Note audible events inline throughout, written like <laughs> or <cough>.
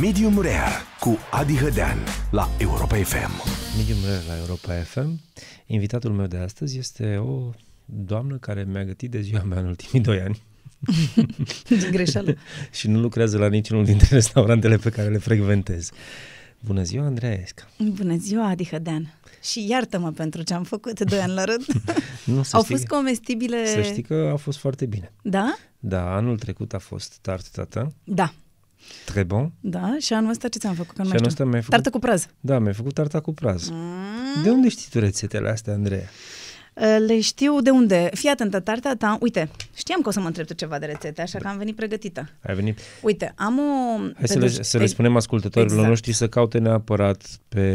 Medium Rare cu Adi Hădean la Europa FM. Medium Rare la Europa FM. Invitatul meu de astăzi este o doamnă care mi-a gătit de ziua mea în ultimii doi ani. Din <laughs> greșeală. <laughs> și nu lucrează la niciunul dintre restaurantele pe care le frecventez. Bună ziua, Andreea Esca. Bună ziua, Adi Hădean. Și iartă-mă pentru ce am făcut doi ani la rând. <laughs> nu, Au știi, fost comestibile... Să știi că a fost foarte bine. Da? Da, anul trecut a fost tart tata. Da. Trebon? Da, și anul ăsta ce ți-am făcut? Că nu și anul ăsta mi-ai făcut... Tartă cu praz. Da, mi-ai făcut tarta cu praz. Mm. De unde știi tu rețetele astea, Andreea? Uh, le știu de unde. Fii atentă, tarta ta, uite, știam că o să mă întreb tu ceva de rețete, așa că am venit pregătită. Ai venit. Uite, am o... Hai să le, duci... să le spunem ascultătorilor exact. noștri să caute neapărat pe,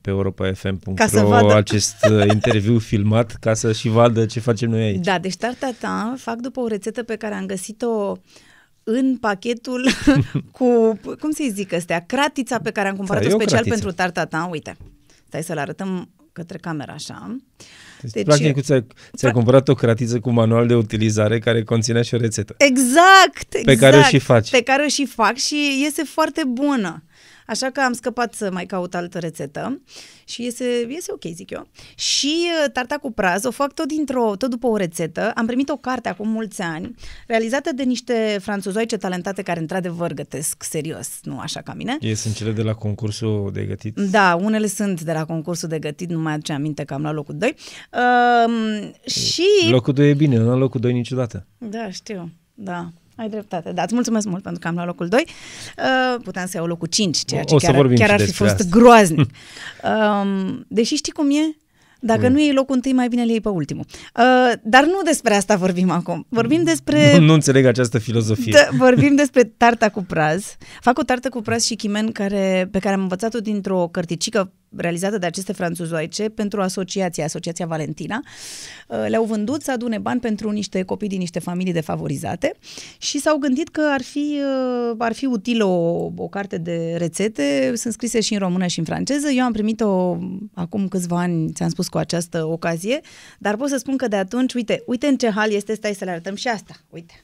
pe europa.fm.ro acest uh, interviu <laughs> filmat ca să și vadă ce facem noi aici. Da, deci tarta ta fac după o rețetă pe care am găsit-o uh, în pachetul <laughs> cu, cum să-i zic astea, cratița pe care am da, cumpărat-o da, special cratiță. pentru tarta ta. Uite, stai să-l arătăm către camera așa. Deci, deci practic, ți a ți pra... cumpărat o cratiță cu manual de utilizare care conținea și o rețetă. Exact! Pe exact, care o exact. și faci. Pe care o și fac și iese foarte bună. Așa că am scăpat să mai caut altă rețetă și iese, iese ok, zic eu. Și uh, tarta cu praz o fac tot, dintr-o, tot după o rețetă. Am primit o carte acum mulți ani, realizată de niște franțuzoice talentate care într-adevăr gătesc serios, nu așa ca mine. Ei sunt cele de la concursul de gătit? Da, unele sunt de la concursul de gătit, nu mai aduce aminte că am luat locul 2. Uh, um, și... Locul 2 e bine, nu am locul 2 niciodată. Da, știu, da. Ai dreptate, da, îți mulțumesc mult pentru că am luat locul 2. Uh, puteam să iau locul 5, ceea ce o, chiar, o chiar ar fi fost asta. groaznic. Uh, <laughs> deși știi cum e? Dacă mm. nu iei locul întâi, mai bine le iei pe ultimul. Uh, dar nu despre asta vorbim acum. Vorbim despre... Nu, nu înțeleg această filozofie. Da, vorbim despre tarta cu praz. Fac o tartă cu praz și chimen care, pe care am învățat-o dintr-o cărticică realizată de aceste franțuzoice pentru asociația, Asociația Valentina. Uh, le-au vândut să adune bani pentru niște copii din niște familii defavorizate și s-au gândit că ar fi, uh, ar fi util o, o carte de rețete. Sunt scrise și în română și în franceză. Eu am primit-o acum câțiva ani, ți-am spus, cu această ocazie, dar pot să spun că de atunci, uite, uite în ce hal este, stai să le arătăm și asta, uite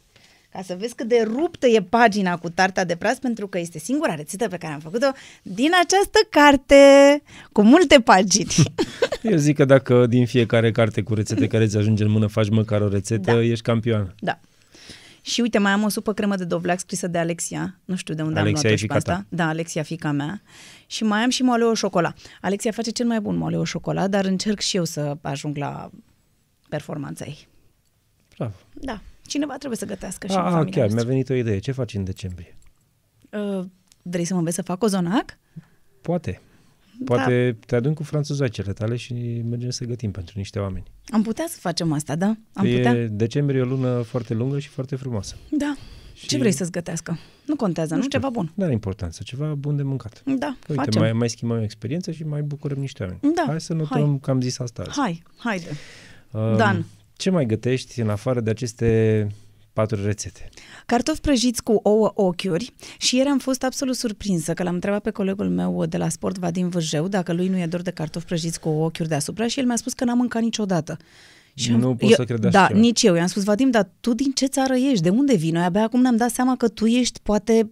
ca să vezi cât de ruptă e pagina cu tarta de praz, pentru că este singura rețetă pe care am făcut-o din această carte cu multe pagini. <laughs> Eu zic că dacă din fiecare carte cu rețete care îți ajunge în mână faci măcar o rețetă, da. ești campion. Da. Și uite, mai am o supă cremă de dovleac scrisă de Alexia. Nu știu de unde Alexia am luat-o și pe asta. Da, Alexia, fica mea. Și mai am și moleu șocola. Alexia face cel mai bun moleu șocola, dar încerc și eu să ajung la performanța ei. Bravo. Da. Cineva trebuie să gătească și A, ah, familia chiar, noastră. mi-a venit o idee. Ce faci în decembrie? Uh, vrei să mă înveți să fac ozonac? Poate. Poate da. te adun cu franțuzoacele tale și mergem să gătim pentru niște oameni. Am putea să facem asta, da? Am păi e putea. Decembrie e o lună foarte lungă și foarte frumoasă. Da. Și... Ce vrei să-ți gătească? Nu contează, nu, nu ceva bun. Nu are importanță, ceva bun de mâncat. Da, Uite, facem. mai, mai schimbăm experiență și mai bucurăm niște oameni. Da, Hai să notăm hai. că am zis asta azi. Hai, haide. Um, Dan, ce mai gătești în afară de aceste patru rețete. Cartofi prăjiți cu ouă ochiuri și ieri am fost absolut surprinsă că l-am întrebat pe colegul meu de la sport, Vadim Vâjeu, dacă lui nu e dor de cartofi prăjiți cu ouă ochiuri deasupra și el mi-a spus că n-am mâncat niciodată. Și nu am, pot eu, să cred așa Da, ceva. nici eu. I-am spus, Vadim, dar tu din ce țară ești? De unde vii? Noi abia acum ne-am dat seama că tu ești poate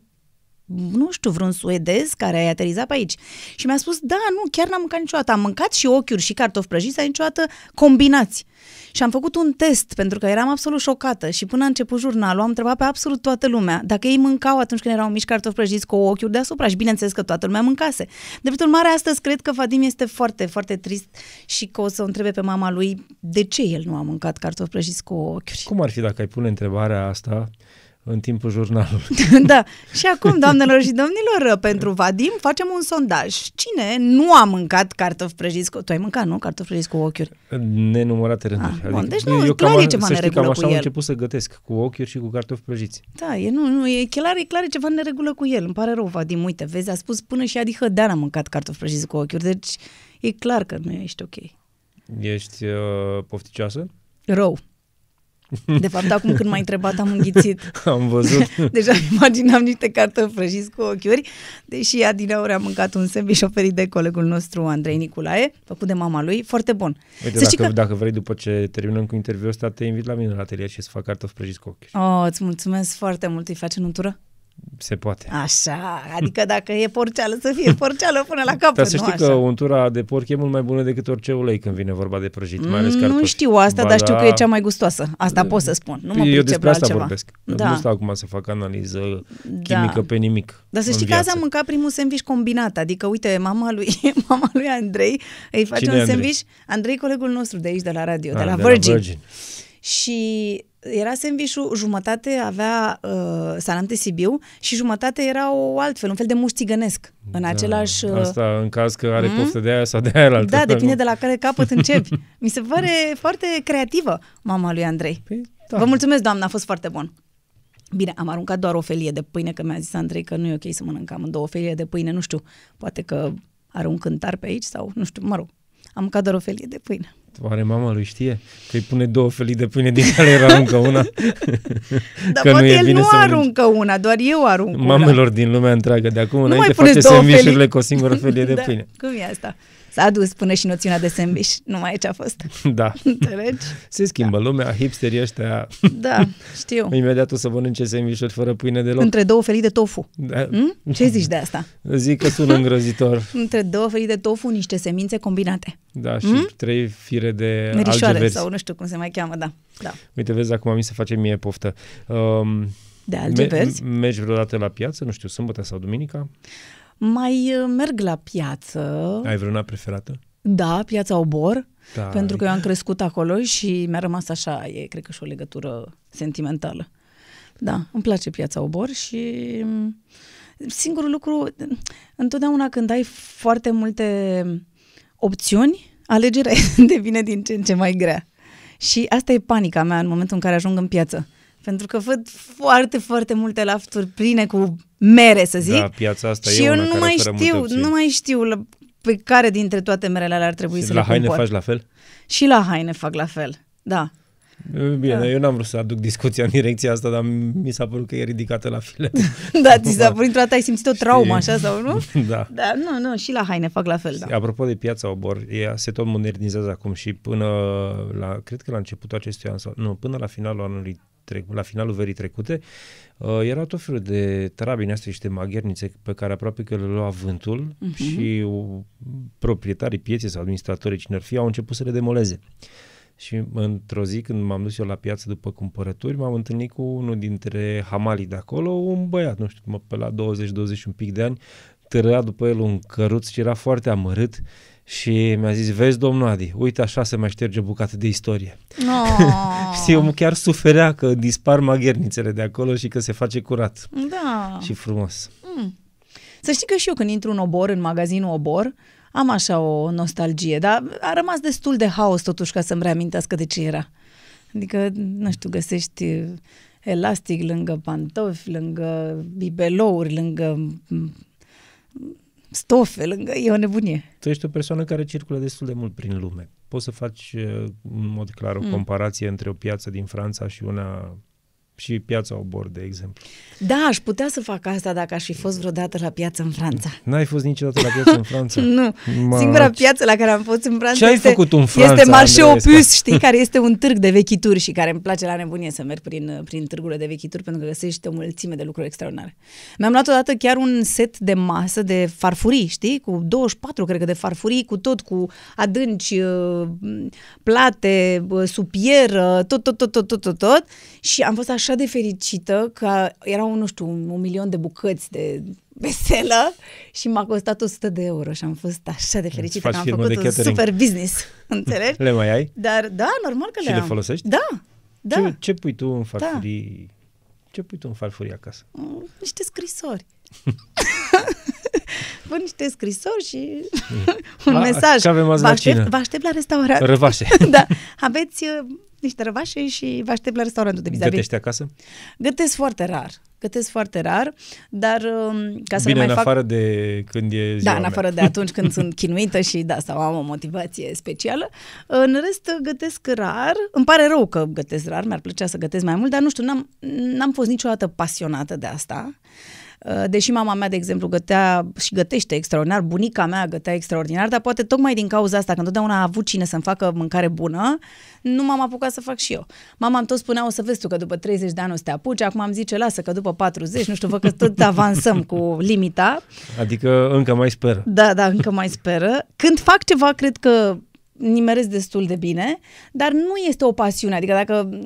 nu știu, vreun suedez care a aterizat pe aici. Și mi-a spus, da, nu, chiar n-am mâncat niciodată. Am mâncat și ochiuri și cartofi prăjiți, dar niciodată combinați. Și am făcut un test, pentru că eram absolut șocată și până a început jurnalul am întrebat pe absolut toată lumea dacă ei mâncau atunci când erau mici cartofi prăjiți cu ochiuri deasupra și bineînțeles că toată lumea mâncase. fapt, mare astăzi cred că Vadim este foarte, foarte trist și că o să o întrebe pe mama lui de ce el nu a mâncat cartofi prăjiți cu ochiuri. Cum ar fi dacă ai pune întrebarea asta în timpul jurnalului. <laughs> da. Și acum, doamnelor și domnilor, pentru Vadim facem un sondaj. Cine nu a mâncat cartofi prăjiți cu... Tu ai mâncat, nu? Cartofi prăjiți cu ochiuri. Nenumărate rânduri. Ah, adică, Deci nu, eu clar e ceva să știi, cam așa am început să gătesc cu ochiuri și cu cartofi prăjiți. Da, e, nu, nu, e clar, e clar e ceva neregulă cu el. Îmi pare rău, Vadim, uite, vezi, a spus până și adică Hădean a mâncat cartofi prăjiți cu ochiuri, deci e clar că nu ești ok. Ești uh, pofticioasă? Rău. De fapt, acum când m-ai întrebat, am înghițit. <laughs> Am văzut. <laughs> Deja imaginam niște cartofi prăjiți cu ochiuri, deși adineauri am mâncat un sandwich oferit de colegul nostru, Andrei Niculae, făcut de mama lui, foarte bun. Uite, să dacă, că... dacă vrei, după ce terminăm cu interviul ăsta, te invit la mine la atelier și să fac cartofi prăjiți cu ochiuri. Oh, îți mulțumesc foarte mult, îi face nuntură? se poate. Așa, adică dacă e porceală, să fie porceală până la capăt, Dar să știi nu, că untura de porc e mult mai bună decât orice ulei când vine vorba de prăjit, mai ales cartofi. Nu știu asta, ba, dar știu da. că e cea mai gustoasă. Asta păi, pot să spun. Nu mă Eu despre asta altceva. vorbesc. Da. Nu stau acum să fac analiză da. chimică pe nimic. Dar să știi că azi am mâncat primul sandwich combinat. Adică, uite, mama lui, <laughs> mama lui Andrei îi face Cine un sandwich. Andrei? Andrei, colegul nostru de aici, de la radio, ah, A, de, la, de Virgin. la Virgin. Și era sandvișul, jumătate avea uh, salamte Sibiu și jumătate era o altfel, un fel de muștigănesc în da, același... Uh, asta în caz că are mm? poftă de aia sau de aia altă. Da, depinde nu? de la care capăt începi. Mi se pare foarte creativă mama lui Andrei. Păi, da. Vă mulțumesc, doamnă, a fost foarte bun. Bine, am aruncat doar o felie de pâine, că mi-a zis Andrei că nu e ok să mănânc amândouă felie de pâine, nu știu, poate că are un cântar pe aici sau nu știu, mă rog. Am mâncat doar o felie de pâine. Oare mama lui știe? Că îi pune două felii de pâine din care era aruncă una? <laughs> Dar poate nu el bine nu aruncă mănânci. una, doar eu arunc Mamelor una. din lumea întreagă de acum nu înainte face sandvișurile cu o singură felie de <laughs> da, pâine. Cum e asta? S-a dus până și noțiunea de sandviș. nu mai e a fost. <laughs> Da. Înțelegi? Se schimbă da. lumea, hipsterii ăștia. Da, știu. Imediat o să mănânce sandvișuri fără pâine deloc. Între două felii de tofu. Da. Hmm? Ce zici de asta? Zic că sunt îngrozitor. Între două felii de tofu, niște semințe combinate. Da, hm? și hmm? trei fire amintire de Merișoare alge sau nu știu cum se mai cheamă, da. da. Uite, vezi, acum mi se face mie poftă. Um, de alge verzi? Me- mergi vreodată la piață, nu știu, sâmbătă sau duminica? Mai uh, merg la piață. Ai vreuna preferată? Da, piața Obor, da. pentru că eu am crescut acolo și mi-a rămas așa, e cred că și o legătură sentimentală. Da, îmi place piața Obor și mm, singurul lucru, întotdeauna când ai foarte multe opțiuni, alegerea <laughs> devine din ce în ce mai grea. Și asta e panica mea în momentul în care ajung în piață. Pentru că văd foarte, foarte multe lafturi pline cu mere, să da, zic. Da, piața asta și e eu nu mai știu, nu mai știu la, pe care dintre toate merele alea ar trebui și să la le haine faci la fel? Și la haine fac la fel, da. Da. Bine, da. eu n-am vrut să aduc discuția în direcția asta, dar mi s-a părut că e ridicată la file. <laughs> da, ți s-a părut într-o ai simțit o traumă așa sau nu? <laughs> Da. Da, nu, nu, și la haine fac la fel, da. Apropo de piața Obor, ea se tot modernizează acum și până la, cred că la începutul acestui an, sau, nu, până la finalul anului la finalul verii trecute, uh, erau tot felul de tarabine astea și de maghernițe pe care aproape că le lua vântul uh-huh. și uh, proprietarii pieței sau administratorii, cine ar fi, au început să le demoleze. Uh, și într-o zi când m-am dus eu la piață după cumpărături, m-am întâlnit cu unul dintre hamalii de acolo, un băiat, nu știu, pe la 20-21 pic de ani, târâa după el un căruț și era foarte amărât și mi-a zis, vezi domnul Adi, uite așa se mai șterge bucată de istorie. Oh. <laughs> și eu chiar suferea că dispar maghernițele de acolo și că se face curat. Da. Și frumos. Mm. Să știi că și eu când intru în obor, în magazinul obor, am așa o nostalgie, dar a rămas destul de haos totuși ca să-mi reamintească de ce era. Adică, nu știu, găsești elastic lângă pantofi, lângă bibelouri, lângă stofe, lângă... E o nebunie. Tu ești o persoană care circulă destul de mult prin lume. Poți să faci uh, în mod clar o mm. comparație mm. între o piață din Franța și una și piața Obor, de exemplu. Da, aș putea să fac asta dacă aș fi fost vreodată la piață în Franța. N-ai fost niciodată la piață în Franța? <laughs> nu. Ma... Singura piață la care am fost în Franța Ce este, ai făcut în Franța, este Marché Opus, știi, care <laughs> este un târg de vechituri și care îmi place la nebunie să merg prin, prin târgurile de vechituri pentru că găsești o mulțime de lucruri extraordinare. Mi-am luat odată chiar un set de masă de farfurii, știi, cu 24, cred că, de farfurii, cu tot, cu adânci, uh, plate, uh, supieră, tot, tot, tot, tot, tot, tot, tot, tot. și am fost așa așa de fericită că erau, nu știu, un, un milion de bucăți de veselă și m-a costat 100 de euro și am fost așa de fericită că am făcut un catering. super business, <laughs> înțelegi? Le mai ai? Dar da, normal că și le am. Și le folosești? Da, da. Ce, ce pui tu în da. farfurii? Da. Ce pui tu în farfurii acasă? Mm, niște scrisori. <laughs> Pun niște scrisori și mm. <laughs> un A, mesaj. Vă aștept, vă aștept la restaurant Răvașe. da. Aveți uh, niște răvașe și vă aștept la restaurantul de vis Gătești acasă? Gătesc foarte rar. Gătesc foarte rar, dar um, ca să Bine, mai în afară de când e ziua Da, în afară mea. de atunci când <laughs> sunt chinuită și da, sau am o motivație specială. În rest, gătesc rar. Îmi pare rău că gătesc rar, mi-ar plăcea să gătesc mai mult, dar nu știu, n-am, n-am fost niciodată pasionată de asta. Uh, deși mama mea, de exemplu, gătea și gătește extraordinar, bunica mea gătea extraordinar, dar poate tocmai din cauza asta, când întotdeauna a avut cine să-mi facă mâncare bună, nu m-am apucat să fac și eu. Mama îmi tot spunea, o să vezi tu că după 30 de ani o să te apuci, acum am zice, lasă că după 40, nu știu, vă că tot avansăm cu limita. Adică încă mai speră. Da, da, încă mai speră. Când fac ceva, cred că nimeresc destul de bine, dar nu este o pasiune. Adică dacă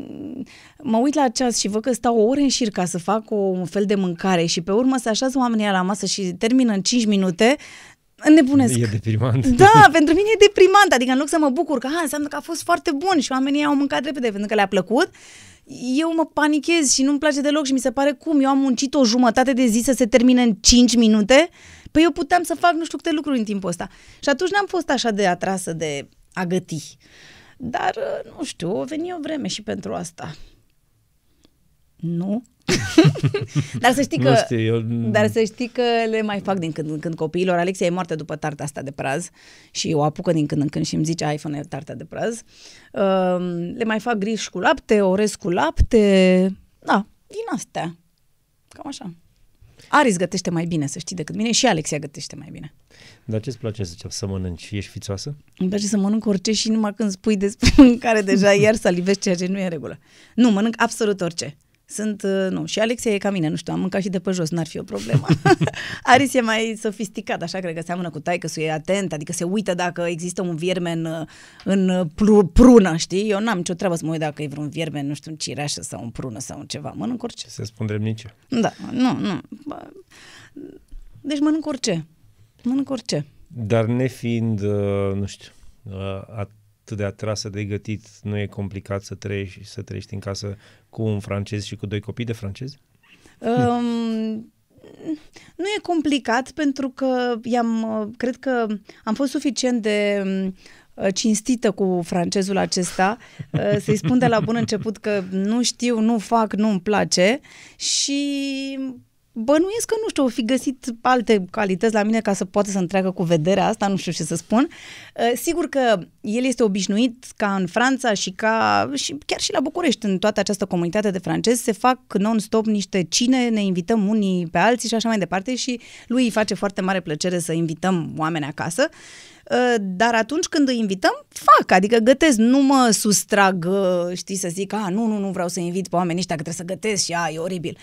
mă uit la ceas și văd că stau o oră în șir ca să fac o, un fel de mâncare și pe urmă să așează oamenii la masă și termină în 5 minute, înnebunesc. E deprimant. Da, <laughs> pentru mine e deprimant. Adică în loc să mă bucur că a, înseamnă că a fost foarte bun și oamenii au mâncat repede pentru că le-a plăcut, eu mă panichez și nu-mi place deloc și mi se pare cum, eu am muncit o jumătate de zi să se termine în 5 minute, păi eu puteam să fac nu știu câte lucruri în timpul ăsta. Și atunci n-am fost așa de atrasă de a găti. Dar, uh, nu știu, o veni o vreme și pentru asta. Nu? <laughs> dar să știi că nu știu, eu... dar să știi că le mai fac din când în când copiilor. Alexia e moartă după tarta asta de praz și o apucă din când în când și îmi zice iPhone fă tarta de praz. Uh, le mai fac griș cu lapte, orez cu lapte. Da, din astea. Cam așa. Aris gătește mai bine, să știi, decât mine și Alexia gătește mai bine. Dar ce-ți place să, să mănânci? Ești fițoasă? Îmi place să mănânc orice și numai când spui despre <laughs> mâncare deja iar salivezi ceea ce nu e în regulă. Nu, mănânc absolut orice. Sunt, uh, nu, și Alexia e ca mine, nu știu, am mâncat și de pe jos, n-ar fi o problemă. <laughs> Aris e mai sofisticat, așa cred că seamănă cu taică, e atent, adică se uită dacă există un vierme uh, în, în uh, prună, știi? Eu n-am nicio treabă să mă uit dacă e vreun vierme, nu știu, în cireașă sau în prună sau în ceva, mănânc orice. Se spun drepnice. Da, nu, nu. Deci mănânc orice, mănânc orice. Dar nefiind, nu știu, at- atât de atrasă de gătit, nu e complicat să trăiești, să trăiești în casă cu un francez și cu doi copii de francezi? Um, nu e complicat pentru că i-am, cred că am fost suficient de uh, cinstită cu francezul acesta, uh, să-i spun de la bun început că nu știu, nu fac, nu-mi place și Bănuiesc că, nu știu, o fi găsit alte calități la mine ca să poată să întreagă cu vederea asta, nu știu ce să spun. Uh, sigur că el este obișnuit ca în Franța și ca și chiar și la București, în toată această comunitate de francezi, se fac non-stop niște cine, ne invităm unii pe alții și așa mai departe și lui îi face foarte mare plăcere să invităm oameni acasă uh, dar atunci când îi invităm, fac, adică gătesc, nu mă sustrag, uh, știi, să zic, a, nu, nu, nu vreau să invit pe oamenii ăștia că trebuie să gătesc și a, e oribil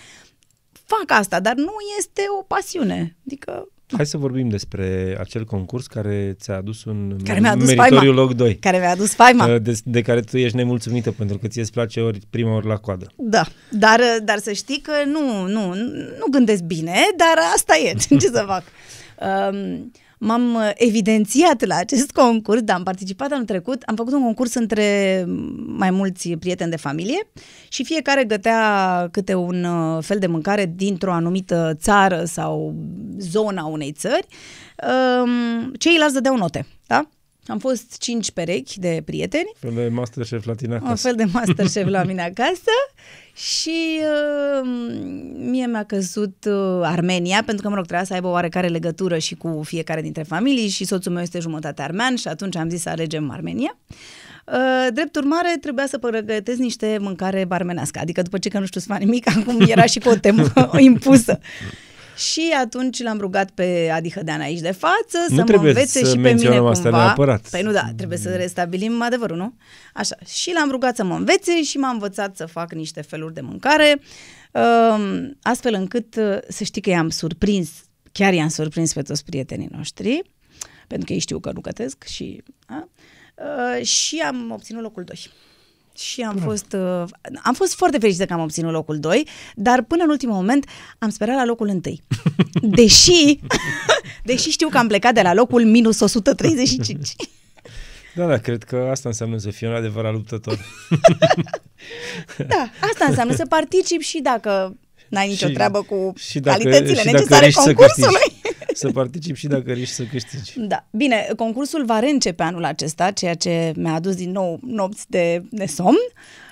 fac asta, dar nu este o pasiune. Adică Hai să vorbim despre acel concurs care ți-a adus un care mi-a adus meritoriu faima. loc 2. Care mi-a adus faima. Uh, de, de care tu ești nemulțumită pentru că ți îți place ori prima ori la coadă. Da, dar, dar să știi că nu, nu, nu gândesc bine, dar asta e, <laughs> ce să fac. Um, m-am uh, evidențiat la acest concurs, da, am participat anul trecut, am făcut un concurs între mai mulți prieteni de familie și fiecare gătea câte un uh, fel de mâncare dintr-o anumită țară sau zona unei țări. Um, ceilalți dădeau note, da? Am fost cinci perechi de prieteni. Un fel de masterchef la tine acasă. Un fel de <laughs> masterchef la mine acasă. Și uh, mie mi-a căzut uh, Armenia, pentru că, mă rog, trebuia să aibă oarecare legătură și cu fiecare dintre familii și soțul meu este jumătate armean și atunci am zis să alegem Armenia. Uh, drept urmare, trebuia să pregătesc niște mâncare barmenească, adică după ce că nu știu să fac nimic, acum era și cu o temă <laughs> impusă. Și atunci l-am rugat pe Adi Hădean aici de față nu să mă învețe să și pe mine cumva. Asta neapărat. Păi nu, da, trebuie să restabilim adevărul, nu? Așa. Și l-am rugat să mă învețe și m-a învățat să fac niște feluri de mâncare, um, astfel încât uh, să știi că i-am surprins, chiar i-am surprins pe toți prietenii noștri, pentru că ei știu că gătesc și... A? Uh, și am obținut locul 2 și am fost, uh, am fost foarte fericită că am obținut locul 2, dar până în ultimul moment am sperat la locul 1. <laughs> Deși, <laughs> deși știu că am plecat de la locul minus 135. Da, da, cred că asta înseamnă să fii un adevărat luptător. <laughs> da, asta înseamnă să particip și dacă n-ai nicio și, treabă cu și dacă, calitățile și necesare dacă concursului. Să să particip și dacă riști să câștigi. Da. Bine, concursul va reîncepe anul acesta, ceea ce mi-a adus din nou nopți de nesomn.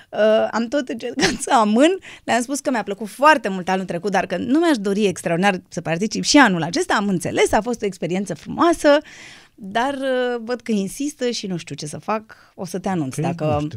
Uh, am tot încercat să amân, le-am spus că mi-a plăcut foarte mult anul trecut, dar că nu mi-aș dori extraordinar să particip și anul acesta, am înțeles, a fost o experiență frumoasă, uh, dar uh, văd că insistă și nu știu ce să fac, o să te anunț. Păi, dacă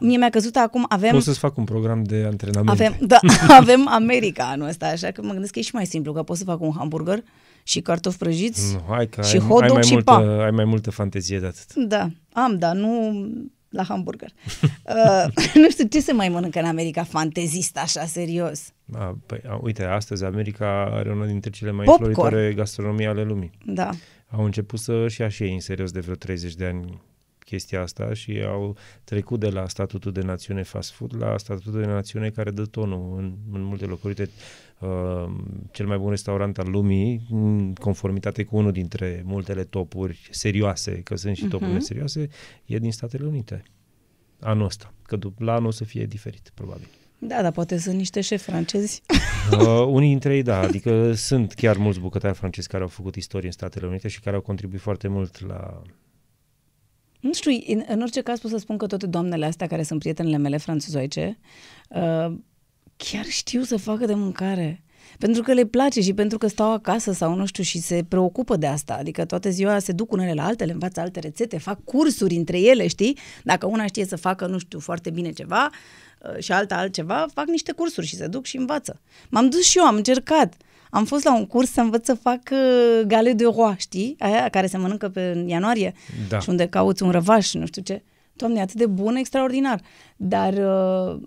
Mie mi-a căzut acum, avem... Poți să-ți fac un program de antrenament. Avem, da, <laughs> avem America anul ăsta, așa că mă gândesc că e și mai simplu, că pot să fac un hamburger și cartofi prăjiți nu, hai că și hot dog și multă, pa. Ai mai multă fantezie de atât. Da, am, dar nu la hamburger. <laughs> uh, <laughs> nu știu ce se mai mănâncă în America fantezist așa, serios. A, păi, a, uite, astăzi America are una dintre cele mai Popcorn. floritoare gastronomii ale lumii. Da au început să-și ia și ei în serios de vreo 30 de ani chestia asta și au trecut de la statutul de națiune fast food la statutul de națiune care dă tonul în, în multe locuri. Uite, uh, cel mai bun restaurant al lumii, în conformitate cu unul dintre multele topuri serioase, că sunt și topurile uh-huh. serioase, e din Statele Unite. Anul ăsta. Că la anul o să fie diferit, probabil. Da, dar poate sunt niște șefi francezi. <laughs> Uh, unii dintre ei, da, adică sunt chiar mulți bucătari francezi care au făcut istorie în Statele Unite și care au contribuit foarte mult la... Nu știu, în, în orice caz pot să spun că toate doamnele astea care sunt prietenele mele franțuzoice, uh, chiar știu să facă de mâncare. Pentru că le place și pentru că stau acasă sau nu știu și se preocupă de asta. Adică toată ziua se duc unele la altele, învață alte rețete, fac cursuri între ele, știi? Dacă una știe să facă, nu știu, foarte bine ceva, Uh, și alta altceva, fac niște cursuri și se duc și învață. M-am dus și eu, am încercat. Am fost la un curs să învăț să fac uh, gale de roa, știi? Aia care se mănâncă pe ianuarie da. și unde cauți un răvaș nu știu ce. Doamne, atât de bună, extraordinar. Dar uh,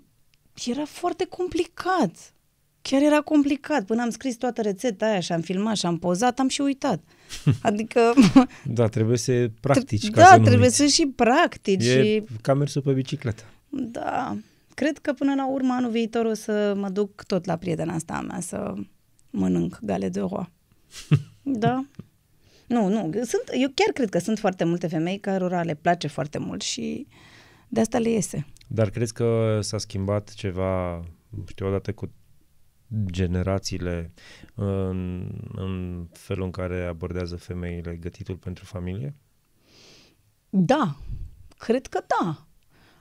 era foarte complicat. Chiar era complicat. Până am scris toată rețeta aia și am filmat și am pozat, am și uitat. <laughs> Adică... <laughs> da, trebuie să practici. Ca da, să trebuie să și practici. E și... ca mersul pe bicicletă. Da, cred că până la urmă anul viitor o să mă duc tot la prietena asta a mea să mănânc gale de roa. <laughs> da? Nu, nu, sunt, eu chiar cred că sunt foarte multe femei cărora le place foarte mult și de asta le iese. Dar crezi că s-a schimbat ceva, știu, odată cu generațiile în, în felul în care abordează femeile gătitul pentru familie? Da, cred că da.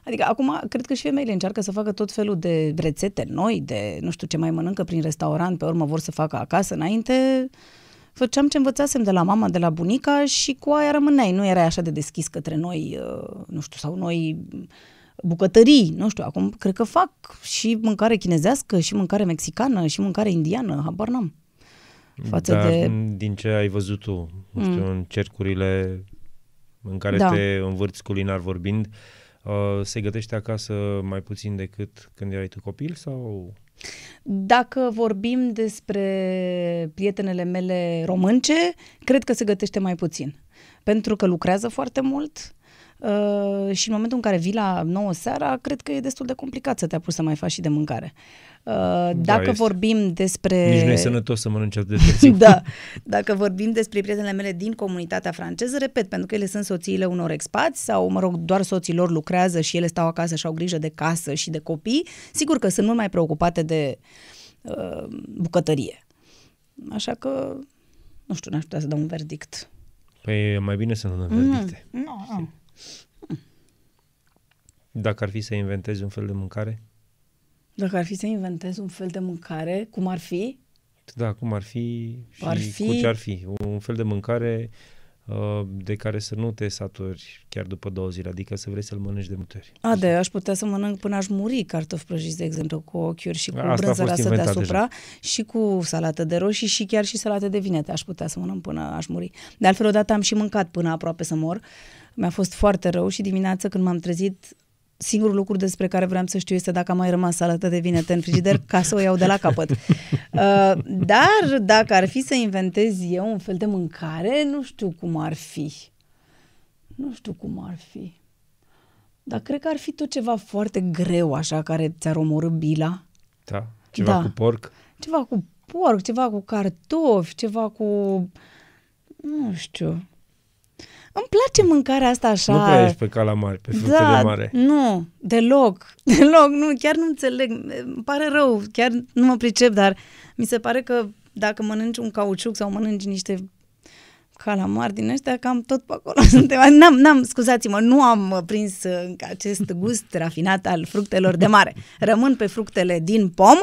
Adică acum cred că și femeile încearcă să facă tot felul de rețete noi, de nu știu ce mai mănâncă prin restaurant, pe urmă vor să facă acasă. Înainte făceam ce învățasem de la mama, de la bunica și cu aia rămâneai. Nu erai așa de deschis către noi, uh, nu știu, sau noi bucătării, nu știu, acum cred că fac și mâncare chinezească, și mâncare mexicană, și mâncare indiană, habar n-am. Față Dar de... din ce ai văzut tu, nu știu, mm. în cercurile în care da. te învârți culinar vorbind, uh, Uh, se gătește acasă mai puțin decât când erai tu copil sau... Dacă vorbim despre prietenele mele românce, cred că se gătește mai puțin. Pentru că lucrează foarte mult, uh, și în momentul în care vii la 9 seara, cred că e destul de complicat să te apuci să mai faci și de mâncare. Uh, da, dacă da, vorbim despre... Nici nu e sănătos să mănânci atât de <laughs> da. Dacă vorbim despre prietenele mele din comunitatea franceză, repet, pentru că ele sunt soțiile unor expați sau, mă rog, doar soților lucrează și ele stau acasă și au grijă de casă și de copii, sigur că sunt mult mai preocupate de uh, bucătărie. Așa că, nu știu, n-aș putea să dau un verdict. Păi mai bine să nu dăm verdicte. Mm, no, no. Dacă ar fi să inventezi un fel de mâncare? Dacă ar fi să inventez un fel de mâncare, cum ar fi? Da, cum ar fi și ar fi... cu ce ar fi. Un fel de mâncare uh, de care să nu te saturi chiar după două zile, adică să vrei să-l mănânci de multe ori. A, de, aș putea să mănânc până aș muri cartofi prăjiți, de exemplu, cu ochiuri și cu Asta brânză rasă deasupra deja. și cu salată de roșii și chiar și salată de vinete aș putea să mănânc până aș muri. De altfel, odată am și mâncat până aproape să mor. Mi-a fost foarte rău și dimineața când m-am trezit singurul lucru despre care vreau să știu este dacă a mai rămas salată de vinete în frigider ca să o iau de la capăt. <laughs> Uh, dar dacă ar fi să inventez eu un fel de mâncare, nu știu cum ar fi. Nu știu cum ar fi. Dar cred că ar fi tot ceva foarte greu, așa, care ți-ar omorâ bila. Da, ceva da. cu porc. Ceva cu porc, ceva cu cartofi, ceva cu... Nu știu. Îmi place mâncarea asta așa. Nu prea ești pe calamari, pe fructe da, de mare. nu, deloc, <laughs> deloc, nu, chiar nu înțeleg, îmi pare rău, chiar nu mă pricep, dar mi se pare că dacă mănânci un cauciuc sau mănânci niște calamari din ăștia, cam tot pe acolo <laughs> suntem. N-am, n-am, scuzați-mă, nu am uh, prins încă uh, acest gust rafinat al fructelor de mare. Rămân pe fructele din pom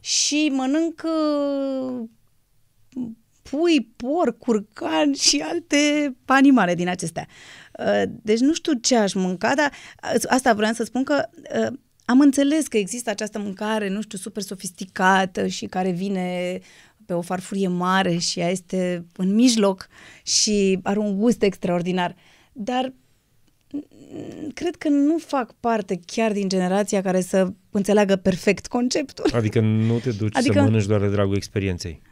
și mănânc uh, pui, porc, curcan și alte animale din acestea. Uh, deci nu știu ce aș mânca, dar uh, asta vreau să spun că uh, am înțeles că există această mâncare, nu știu, super sofisticată și care vine pe o farfurie mare și ea este în mijloc și are un gust extraordinar. Dar mm, cred că nu fac parte chiar din generația care să înțeleagă perfect conceptul. Adică nu te duci adică... să mănânci doar de dragul experienței.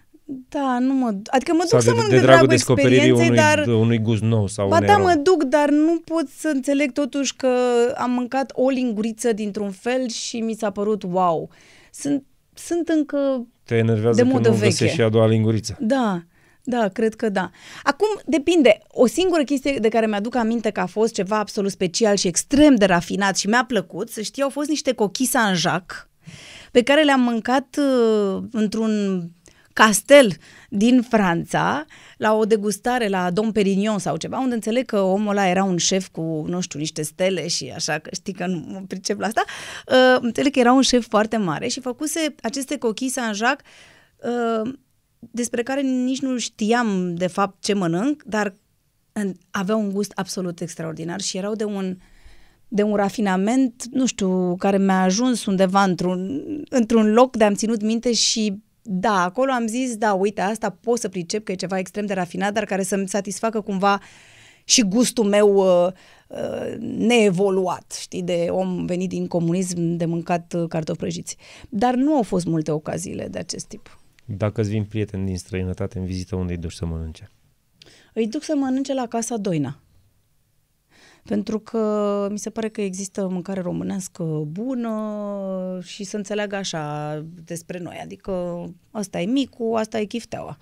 Da, nu mă... Adică mă duc sau să mănânc de, de dragul descoperirii unui, dar, unui gust nou sau Ba da, mă duc, dar nu pot să înțeleg totuși că am mâncat o linguriță dintr-un fel și mi s-a părut wow. Sunt, sunt încă Te enervează de modă că nu veche. și a doua linguriță. Da, da, cred că da. Acum, depinde. O singură chestie de care mi-aduc aminte că a fost ceva absolut special și extrem de rafinat și mi-a plăcut, să știu, au fost niște cochii San Jacques pe care le-am mâncat uh, într-un castel din Franța la o degustare la Dom Perignon sau ceva, unde înțeleg că omul ăla era un șef cu, nu știu, niște stele și așa, că știi că nu mă pricep la asta, uh, înțeleg că era un șef foarte mare și făcuse aceste cochii Saint-Jacques uh, despre care nici nu știam de fapt ce mănânc, dar aveau un gust absolut extraordinar și erau de un de un rafinament, nu știu, care mi-a ajuns undeva într-un, într-un loc de am ținut minte și da, acolo am zis, da, uite, asta pot să pricep că e ceva extrem de rafinat, dar care să-mi satisfacă cumva și gustul meu uh, uh, neevoluat, știi, de om venit din comunism, de mâncat uh, cartofi prăjiți. Dar nu au fost multe ocaziile de acest tip. Dacă îți vin prieteni din străinătate în vizită, unde îi duci să mănânce? Îi duc să mănânce la Casa Doina pentru că mi se pare că există mâncare românească bună și să înțeleagă așa despre noi. Adică asta e micul, asta e chifteaua,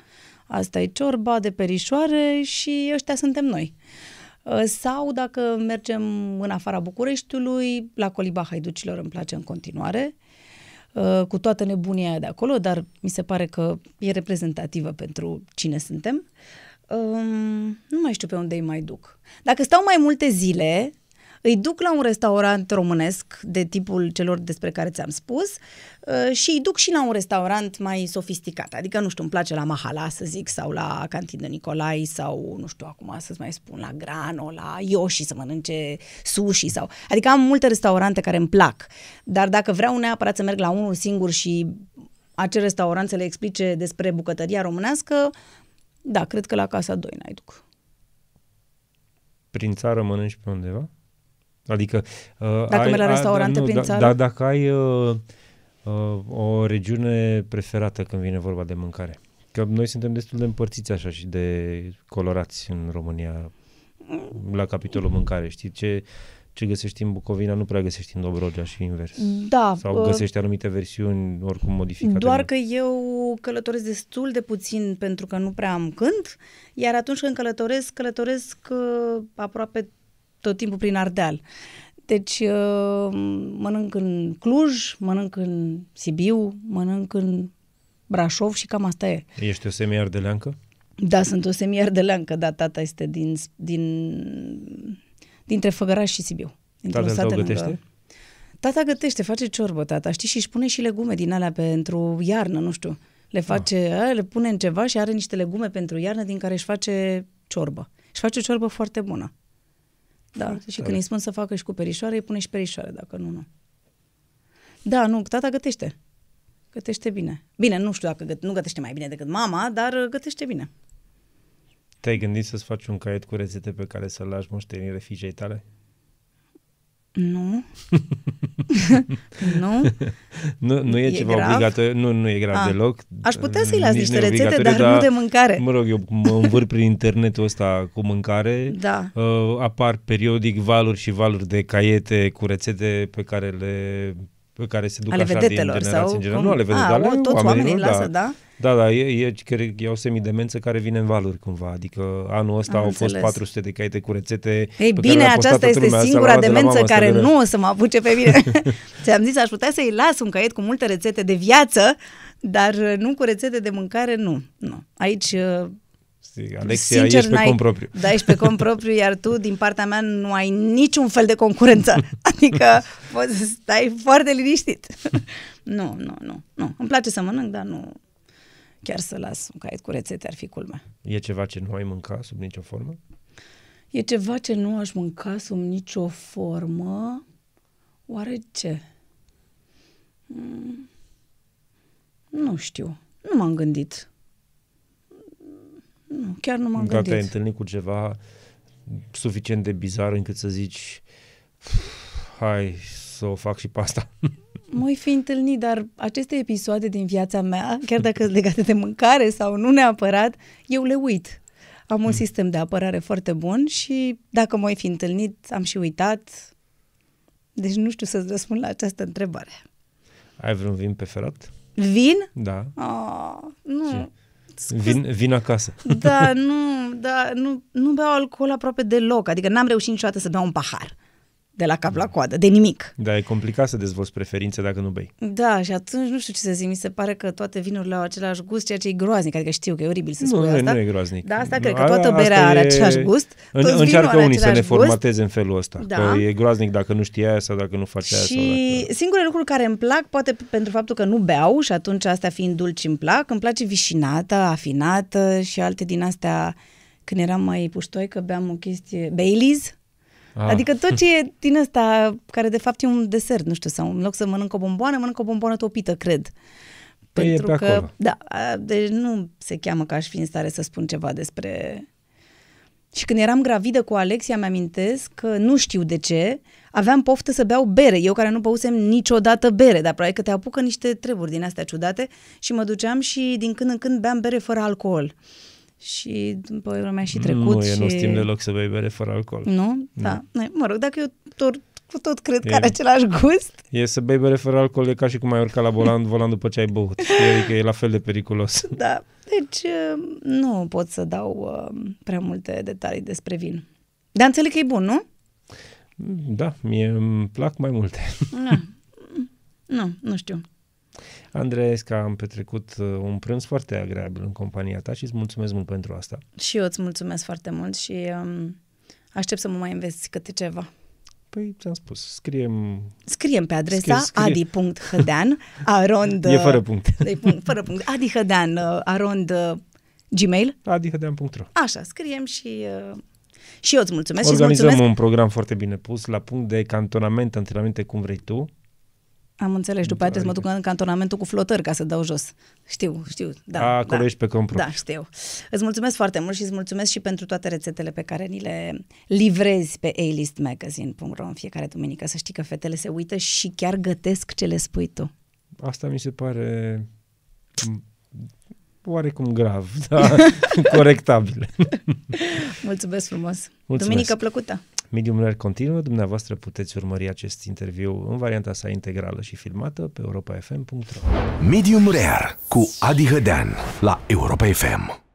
asta e ciorba de perișoare și ăștia suntem noi. Sau dacă mergem în afara Bucureștiului, la Coliba Haiducilor îmi place în continuare, cu toată nebunia de acolo, dar mi se pare că e reprezentativă pentru cine suntem. Uh, um, nu mai știu pe unde îi mai duc. Dacă stau mai multe zile, îi duc la un restaurant românesc de tipul celor despre care ți-am spus uh, și îi duc și la un restaurant mai sofisticat. Adică, nu știu, îmi place la Mahala, să zic, sau la Cantină Nicolai, sau, nu știu, acum să-ți mai spun, la Grano, la Yoshi să mănânce sushi sau... Adică am multe restaurante care îmi plac, dar dacă vreau neapărat să merg la unul singur și acel restaurant să le explice despre bucătăria românească, da, cred că la Casa 2 n-ai duc. Prin țară mănânci pe undeva? Adică... Uh, dacă ai, mergi la restaurante a, da, nu, prin da, țară? Da, dacă ai uh, uh, o regiune preferată când vine vorba de mâncare. Că noi suntem destul de împărțiți așa și de colorați în România la capitolul mâncare. Știi ce... Uh, ce găsești în Bucovina nu prea găsești în Dobrogea și invers. Da. Sau uh, găsești uh, anumite versiuni oricum modificate. Doar că eu călătoresc destul de puțin pentru că nu prea am când, iar atunci când călătoresc, călătoresc uh, aproape tot timpul prin Ardeal. Deci uh, mănânc în Cluj, mănânc în Sibiu, mănânc în Brașov și cam asta e. Ești o semiardeleancă? Da, sunt o semiardeleancă, dar tata este din, din dintre Făgăraș și Sibiu. Tatăl tău gătește? Lângă... Tata gătește, face ciorbă, tata, știi, și își pune și legume din alea pentru iarnă, nu știu. Le ah. face, ah. a, le pune în ceva și are niște legume pentru iarnă din care își face ciorbă. Își face o ciorbă foarte bună. Da, foarte și tare. când îi spun să facă și cu perișoare, îi pune și perișoare, dacă nu, nu. Da, nu, tata gătește. Gătește bine. Bine, nu știu dacă gă, nu gătește mai bine decât mama, dar gătește bine. Te-ai gândit să-ți faci un caiet cu rețete pe care să-l lași moștenire fiicei tale? Nu. <laughs> nu. nu. Nu e, e ceva grav? obligatoriu, nu, nu e grav A. Ah, deloc. Aș putea să-i las niște rețete, dar, dar nu de mâncare. Mă rog, eu mă învâr prin internetul ăsta cu mâncare. Da. Uh, apar periodic valuri și valuri de caiete cu rețete pe care le pe care se duc ale așa din generație sau, în generație. Nu ale vedetelor, ale toți oamenilor, oamenii da. lasă, da? Da, da, e, e, cred, iau semidemență care vine în valuri cumva, adică anul ăsta Am au înțeles. fost 400 de caite cu rețete. Ei bine, aceasta este lumea, singura demență de care nu o să mă apuce pe mine. <laughs> Ți-am zis, aș putea să-i las un caiet cu multe rețete de viață, dar nu cu rețete de mâncare, nu. nu. Aici Alexia, Sincer, ești pe cont propriu. Da, ești pe cont <laughs> propriu, iar tu, din partea mea, nu ai niciun fel de concurență. <laughs> Adică poți să stai foarte liniștit. <laughs> nu, nu, nu, nu. Îmi place să mănânc, dar nu chiar să las un caiet cu rețete, ar fi culmea. E ceva ce nu ai mânca sub nicio formă? E ceva ce nu aș mânca sub nicio formă. Oare ce? Mm, nu știu. Nu m-am gândit. Nu, chiar nu m-am Dar gândit. Dacă ai întâlnit cu ceva suficient de bizar încât să zici hai să o fac și pasta asta. <laughs> Mă fi întâlnit, dar aceste episoade din viața mea, chiar dacă sunt legate de mâncare sau nu neapărat, eu le uit. Am un mm. sistem de apărare foarte bun și dacă mă fi întâlnit, am și uitat. Deci nu știu să-ți răspund la această întrebare. Ai vreun vin pe ferat? Vin? Da. Oh, nu. Ce? Vin, vin acasă. Da, nu, da, nu, nu beau alcool aproape deloc. Adică n-am reușit niciodată să beau un pahar de la cap la coadă, de nimic. Da, e complicat să dezvolți preferințe dacă nu bei. Da, și atunci nu știu ce să zic, mi se pare că toate vinurile au același gust, ceea ce e groaznic, adică știu că e oribil să spui nu, asta. Nu, e groaznic. Da, asta cred că toată berea are același gust, toți Încearcă unii să ne formateze în felul ăsta, da. că e groaznic dacă nu știa aia sau dacă nu face aia. Și singurele lucruri care îmi plac, poate pentru faptul că nu beau și atunci astea fiind dulci îmi plac, îmi place vișinată, afinată și alte din astea când eram mai puștoi că beam o chestie, Baileys, Ah. Adică tot ce e din ăsta, care de fapt e un desert, nu știu, sau în loc să mănânc o bomboană, mănânc o bomboană topită, cred. Păi Pentru e pe că, acolo. da, deci nu se cheamă că aș fi în stare să spun ceva despre... Și când eram gravidă cu Alexia, mi-amintesc că nu știu de ce, aveam poftă să beau bere, eu care nu băusem niciodată bere, dar probabil că te apucă niște treburi din astea ciudate și mă duceam și din când în când beam bere fără alcool și după urmea și trecut. Nu, și... eu nu știm deloc să bei bere fără alcool. Nu? Da. Nu. Mă rog, dacă eu tot, cu tot cred e, că are același gust. E să bei bere fără alcool, e ca și cum ai urcat la volan, volan după ce ai băut. Adică e la fel de periculos. <laughs> Da, deci ă, nu pot să dau ă, prea multe detalii despre vin. Dar înțeleg că e bun, nu? Da, mie îmi plac mai multe. Nu, <laughs> Nu, nu știu. Andrei, că am petrecut uh, un prânz foarte agreabil în compania ta și îți mulțumesc mult pentru asta. Și eu îți mulțumesc foarte mult și um, aștept să mă mai înveți câte ceva. Păi, ți-am spus, scriem... Scriem pe adresa scrie, scrie. adi.hădean, <laughs> arond... E fără punct. <laughs> E punct fără punct. Adi uh, arond gmail. Adihădean.ro Așa, scriem și... Uh, și eu îți mulțumesc. Organizăm îți mulțumesc. un program foarte bine pus, la punct de cantonament, antrenamente cum vrei tu. Am înțeles. După aceea mă duc în cantonamentul cu flotări ca să dau jos. Știu, știu. Da, Acolo da, ești pe compro. Da, știu. Îți mulțumesc foarte mult și îți mulțumesc și pentru toate rețetele pe care ni le livrezi pe alistmagazine.ro în fiecare duminică. Să știi că fetele se uită și chiar gătesc ce le spui tu. Asta mi se pare oarecum grav, <laughs> dar <laughs> corectabil. mulțumesc frumos. Mulțumesc. Duminică plăcută! Medium Rare continuă, dumneavoastră puteți urmări acest interviu în varianta sa integrală și filmată pe europafm.ro Medium Rare cu Adi Hădean la Europa FM.